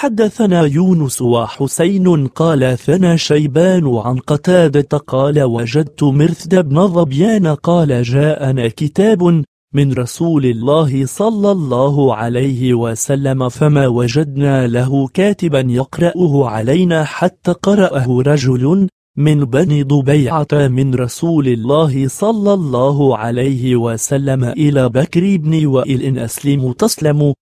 حدثنا يونس وحسين قال ثنا شيبان عن قتادة قال وجدت مرثد بن ظبيان قال جاءنا كتاب من رسول الله صلى الله عليه وسلم فما وجدنا له كاتبا يقرأه علينا حتى قرأه رجل من بني ضبيعة من رسول الله صلى الله عليه وسلم إلى بكر بن وإل إن أسلم تسلم